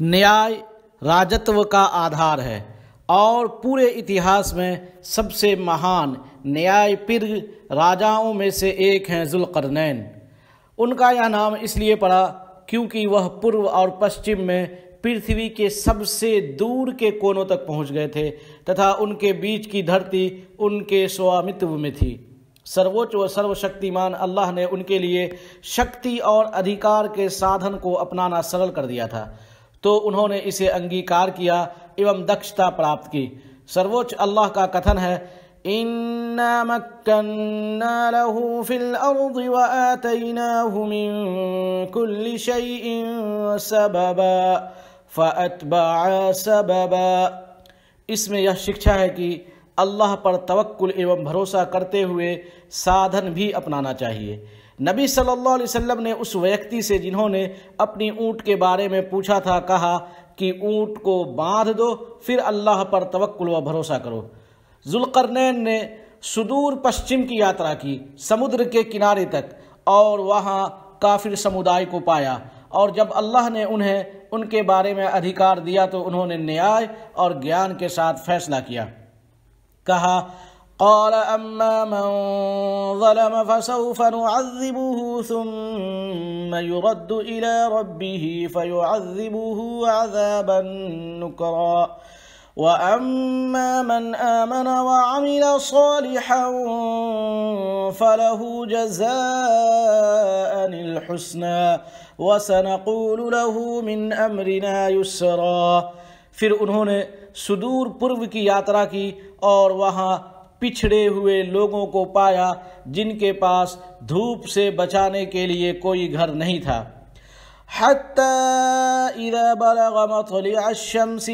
نیائے راجتو کا آدھار ہے اور پورے اتہاس میں سب سے مہان نیائے پر راجاؤں میں سے ایک ہیں ذوالقرنین ان کا یہ نام اس لیے پڑا کیونکہ وہ پرو اور پشچم میں پرتھوی کے سب سے دور کے کونوں تک پہنچ گئے تھے تتھا ان کے بیچ کی دھرتی ان کے سوامتو میں تھی سروچ و سرو شکتیمان اللہ نے ان کے لیے شکتی اور ادھیکار کے سادھن کو اپنانا سرل کر دیا تھا تو انہوں نے اسے انگیکار کیا ایوم دکشتہ پرابت کی سروچ اللہ کا قطن ہے اِنَّا مَكَّنَّا لَهُ فِي الْأَرْضِ وَآتَيْنَاهُ مِن كُلِّ شَيْءٍ سَبَبًا فَأَتْبَعَ سَبَبًا اس میں یہ شکچہ ہے کہ اللہ پر توقل ایوم بھروسہ کرتے ہوئے سادھن بھی اپنانا چاہیے نبی صلی اللہ علیہ وسلم نے اس ویکتی سے جنہوں نے اپنی اونٹ کے بارے میں پوچھا تھا کہا کہ اونٹ کو باندھ دو پھر اللہ پر و بھروسہ کرو ذلقرنین نے صدور پشچم کی یاترا کی سمندر کے کنارے تک اور وہاں کافر سمودائے کو پایا اور جب اللہ نے انہیں ان کے بارے میں ادھیکار دیا تو انہوں نے نیائے اور گیان کے ساتھ فیصلہ کیا کہا قال أما من ظلم فسوف نعذبه ثم يرد إلى ربه فيعذبه عذابا نكرا وأما من آمن وعمل صالحا فله جزاء الحسنى وسنقول له من أمرنا يسرا فرعون هنا صدور پرو کی یاترا کی اور وہاں پچھڑے ہوئے لوگوں کو پایا جن کے پاس دھوپ سے بچانے کے لیے کوئی گھر نہیں تھا بلغ مطلع الشمس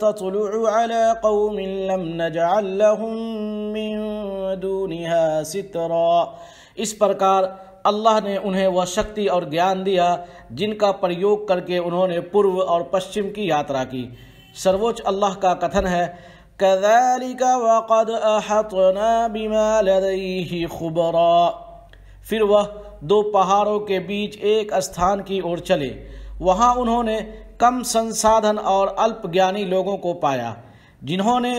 تطلع على قوم لم نجعل من دونها سترا اس پرکار اللہ نے انہیں وہ شکتی اور گیان دیا جن کا پریوگ کر کے انہوں نے پرو اور پشچم کی یاترا کی سروچ اللہ کا قطن ہے وقد بما لدیه خبرا پھر وہ دو پہاڑوں کے بیچ ایک استھان کی اور چلے وہاں انہوں نے کم سنسادھن اور الپ گیانی لوگوں کو پایا جنہوں نے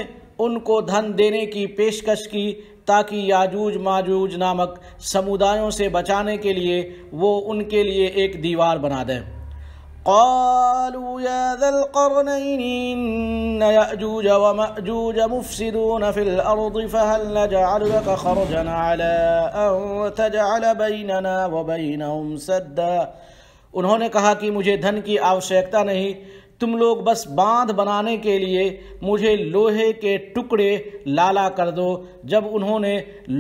ان کو دھن دینے کی پیشکش کی تاکہ یاجوج ماجوج نامک سمودائیوں سے بچانے کے لیے وہ ان کے لیے ایک دیوار بنا دیں قالوا يا ذا القرنين إن يأجوج ومأجوج مفسدون في الأرض فهل نجعل لك خرجا على أن تجعل بيننا وبينهم سدا نے کہا کہ مجھے دھن کی आवश्यकता نہیں تم لوگ بس باندھ بنانے کے لیے مجھے لوہے کے ٹکڑے لالا کر دو جب انہوں نے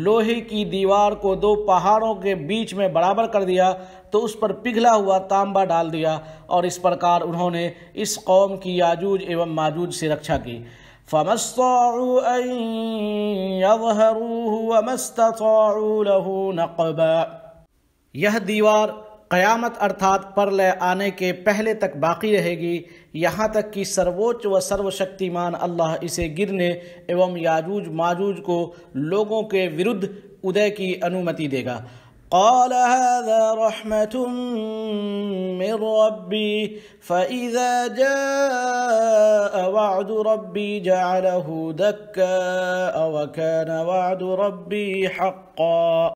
لوہے کی دیوار کو دو پہاڑوں کے بیچ میں برابر کر دیا تو اس پر پگھلا ہوا تانبا ڈال دیا اور اس پرکار انہوں نے اس قوم کی آجوج ایوم ماجوج سے رکشا کی أَن يَظْهَرُوهُ لَهُ فمسور یہ دیوار قیامت ارتھات پرلے آنے کے پہلے تک باقی رہے گی یہاں تک کہ سروچ و سرو شکتی مان اللہ اسے گرنے ایوم یاجوج ماجوج کو لوگوں کے ورد ادے کی انومتی دے گا قال هذا من ربی حقا